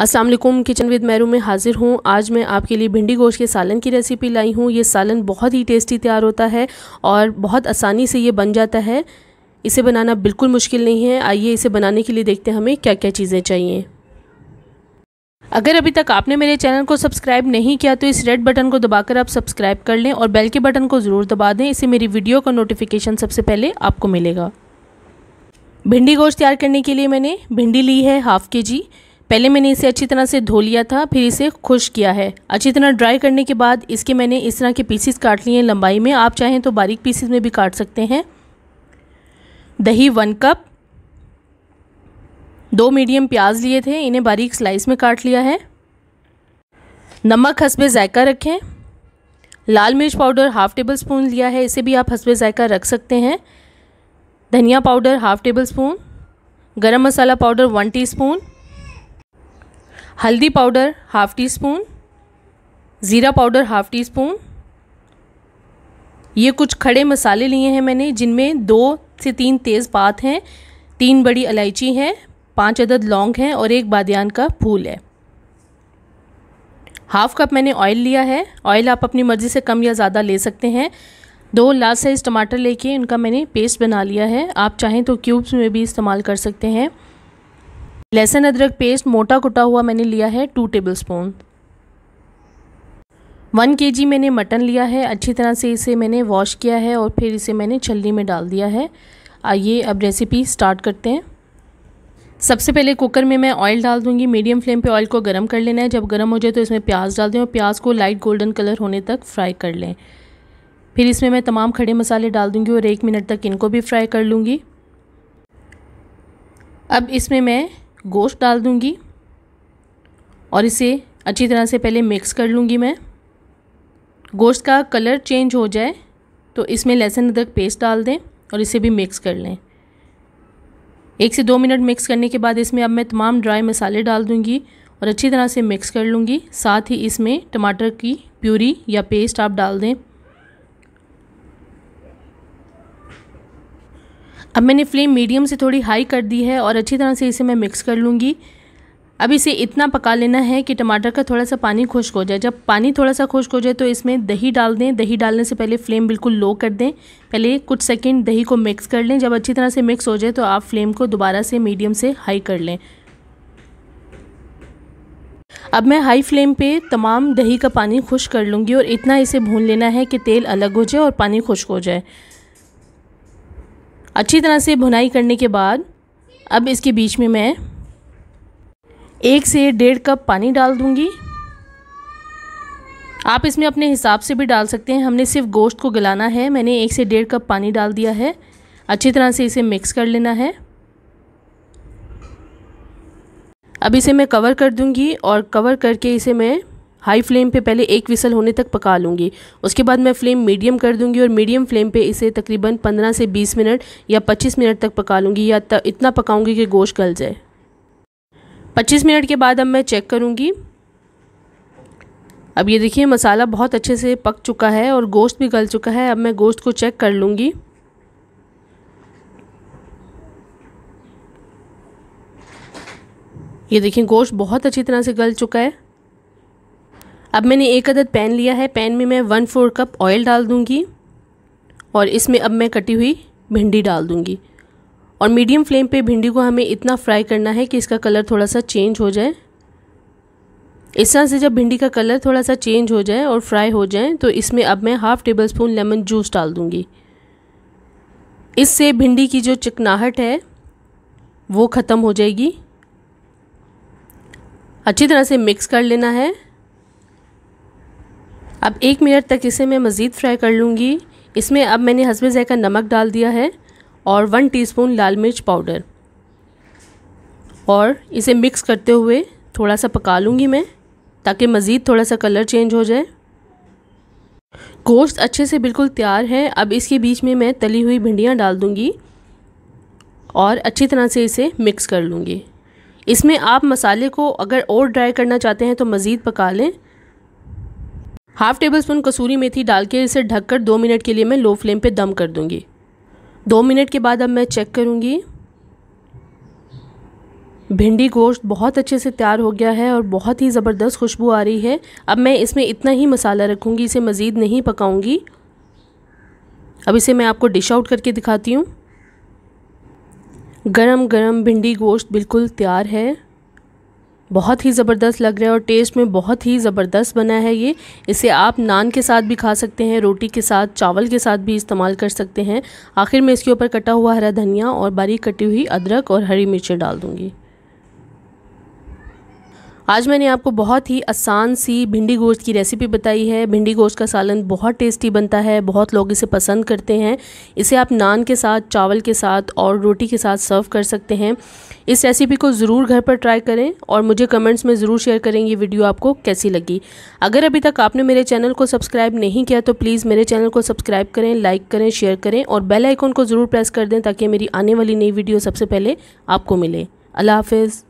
अस्सलाम वालेकुम kitchen with मैरू में हाजिर हूँ आज मैं आपके लिए भिंडी गोश्त के सालन की रेसिपी लाई हूँ ये सालन बहुत ही टेस्टी तैयार होता है और बहुत आसानी से ये बन जाता है इसे बनाना बिल्कुल मुश्किल नहीं है आइए इसे बनाने के लिए देखते हैं हमें क्या क्या चीज़ें चाहिए अगर अभी तक आपने मेरे चैनल को सब्सक्राइब नहीं किया तो इस रेड बटन को दबाकर आप सब्सक्राइब कर लें और बेल के बटन को ज़रूर दबा दें इससे मेरी वीडियो का नोटिफिकेशन सबसे पहले आपको मिलेगा भिंडी गोश्त तैयार करने के लिए मैंने भिंडी ली है हाफ़ के जी पहले मैंने इसे अच्छी तरह से धो लिया था फिर इसे खुश किया है अच्छी तरह ड्राई करने के बाद इसके मैंने इस तरह के पीसीस काट लिए हैं लंबाई में आप चाहें तो बारीक पीसीस में भी काट सकते हैं दही वन कप दो मीडियम प्याज लिए थे इन्हें बारीक स्लाइस में काट लिया है नमक हंसबे ज़ायका रखें लाल मिर्च पाउडर हाफ़ टेबल स्पून लिया है इसे भी आप हंसबे ज़ायका रख सकते हैं धनिया powder half tablespoon garam masala powder one teaspoon हल्दी पाउडर हाफ़ टी स्पून ज़ीरा पाउडर हाफ़ टी स्पून ये कुछ खड़े मसाले लिए हैं मैंने जिनमें दो से तीन तेज़ पात हैं तीन बड़ी इलायची हैं पाँच अदद लौंग हैं और एक बादियान का फूल है हाफ़ कप मैंने ऑयल लिया है ऑयल आप अपनी मर्ज़ी से कम या ज़्यादा ले सकते हैं दो लार्ज साइज़ टमाटर लेके उनका मैंने पेस्ट बना लिया है आप चाहें तो क्यूब्स में भी इस्तेमाल कर सकते हैं लहसुन अदरक पेस्ट मोटा कुटा हुआ मैंने लिया है टू टेबल स्पून वन के जी मैंने मटन लिया है अच्छी तरह से इसे मैंने वॉश किया है और फिर इसे मैंने छलनी में डाल दिया है आइए अब रेसिपी स्टार्ट करते हैं सबसे पहले कुकर में मैं ऑयल डाल दूंगी मीडियम फ्लेम पे ऑयल को गर्म कर लेना है जब गर्म हो जाए तो इसमें प्याज डाल दें और प्याज को लाइट गोल्डन कलर होने तक फ्राई कर लें फिर इसमें मैं तमाम खड़े मसाले डाल दूंगी और एक मिनट तक इनको भी फ्राई कर लूँगी अब इसमें मैं गोश्त डाल दूँगी और इसे अच्छी तरह से पहले मिक्स कर लूँगी मैं गोश्त का कलर चेंज हो जाए तो इसमें लहसुन अदरक पेस्ट डाल दें और इसे भी मिक्स कर लें एक से दो मिनट मिक्स करने के बाद इसमें अब मैं तमाम ड्राई मसाले डाल दूँगी और अच्छी तरह से मिक्स कर लूँगी साथ ही इसमें टमाटर की प्यूरी या पेस्ट आप डाल दें अब मैंने फ्लेम मीडियम से थोड़ी हाई कर दी है और अच्छी तरह से इसे मैं मिक्स कर लूँगी अब इसे इतना पका लेना है कि टमाटर का थोड़ा सा पानी खुश्क हो जाए जब पानी थोड़ा सा खुश्क हो जाए तो इसमें दही डाल दें दही डालने से पहले फ्लेम बिल्कुल लो कर दें पहले कुछ सेकंड दही को मिक्स कर लें जब अच्छी तरह से मिक्स हो जाए तो आप फ्लेम को दोबारा से मीडियम से हाई कर लें अब मैं हाई फ्लेम पे तमाम दही का पानी खुश कर लूँगी और इतना इसे भून लेना है कि तेल अलग हो जाए और पानी खुश्क हो जाए अच्छी तरह से भुनाई करने के बाद अब इसके बीच में मैं एक से डेढ़ कप पानी डाल दूँगी आप इसमें अपने हिसाब से भी डाल सकते हैं हमने सिर्फ गोश्त को गलाना है मैंने एक से डेढ़ कप पानी डाल दिया है अच्छी तरह से इसे मिक्स कर लेना है अब इसे मैं कवर कर दूंगी और कवर करके इसे मैं हाई फ्लेम पे पहले एक विसल होने तक पका लूँगी उसके बाद मैं फ्लेम मीडियम कर दूँगी और मीडियम फ्लेम पे इसे तकरीबन 15 से 20 मिनट या 25 मिनट तक पका लूँगी या इतना पकाऊँगी कि गोश्त गल जाए 25 मिनट के बाद अब मैं चेक करूँगी अब ये देखिए मसाला बहुत अच्छे से पक चुका है और गोश्त भी गल चुका है अब मैं गोश्त को चेक कर लूँगी ये देखिए गोश्त बहुत अच्छी तरह से गल चुका है अब मैंने एक अदद पैन लिया है पैन में मैं वन फोर कप ऑयल डाल दूँगी और इसमें अब मैं कटी हुई भिंडी डाल दूँगी और मीडियम फ्लेम पे भिंडी को हमें इतना फ्राई करना है कि इसका कलर थोड़ा सा चेंज हो जाए इस तरह से जब भिंडी का कलर थोड़ा सा चेंज हो जाए और फ्राई हो जाए तो इसमें अब मैं half tablespoon lemon juice डाल दूँगी इससे भिंडी की जो चिकनाहट है वो ख़त्म हो जाएगी अच्छी तरह से मिक्स कर लेना है अब एक मिनट तक इसे मैं मज़ीद फ्राई कर लूँगी इसमें अब मैंने हसब जैका नमक डाल दिया है और वन टीस्पून लाल मिर्च पाउडर और इसे मिक्स करते हुए थोड़ा सा पका लूँगी मैं ताकि मज़ीद थोड़ा सा कलर चेंज हो जाए गोश्त अच्छे से बिल्कुल तैयार है अब इसके बीच में मैं तली हुई भिंडियाँ डाल दूँगी और अच्छी तरह से इसे मिक्स कर लूँगी इसमें आप मसाले को अगर और ड्राई करना चाहते हैं तो मज़ीद पका लें हाफ टेबल स्पून कसूरी मेथी डाल के इसे ढककर दो मिनट के लिए मैं लो फ्लेम पे दम कर दूंगी दो मिनट के बाद अब मैं चेक करूंगी भिंडी गोश्त बहुत अच्छे से तैयार हो गया है और बहुत ही ज़बरदस्त खुशबू आ रही है अब मैं इसमें इतना ही मसाला रखूँगी इसे मज़ीद नहीं पकाऊँगी अब इसे मैं आपको डिश आउट करके दिखाती हूँ गरम गरम भिंडी गोश्त बिल्कुल तैयार है बहुत ही ज़बरदस्त लग रहा है और टेस्ट में बहुत ही ज़बरदस्त बना है ये इसे आप नान के साथ भी खा सकते हैं रोटी के साथ चावल के साथ भी इस्तेमाल कर सकते हैं आखिर में इसके ऊपर कटा हुआ हरा धनिया और बारीक कटी हुई अदरक और हरी मिर्चें डाल दूँगी आज मैंने आपको बहुत ही आसान सी भिंडी गोश्त की रेसिपी बताई है भिंडी गोश्त का सालन बहुत टेस्टी बनता है बहुत लोग इसे पसंद करते हैं इसे आप नान के साथ चावल के साथ और रोटी के साथ सर्व कर सकते हैं इस रेसिपी को ज़रूर घर पर ट्राई करें और मुझे कमेंट्स में ज़रूर शेयर करें ये वीडियो आपको कैसी लगी अगर अभी तक आपने मेरे चैनल को सब्सक्राइब नहीं किया तो प्लीज़ मेरे चैनल को सब्सक्राइब करें लाइक करें शेयर करें और बेल आइकन को ज़रूर प्रेस कर दें ताकि मेरी आने वाली नई वीडियो सबसे पहले आपको मिले अल्लाह हाफिज़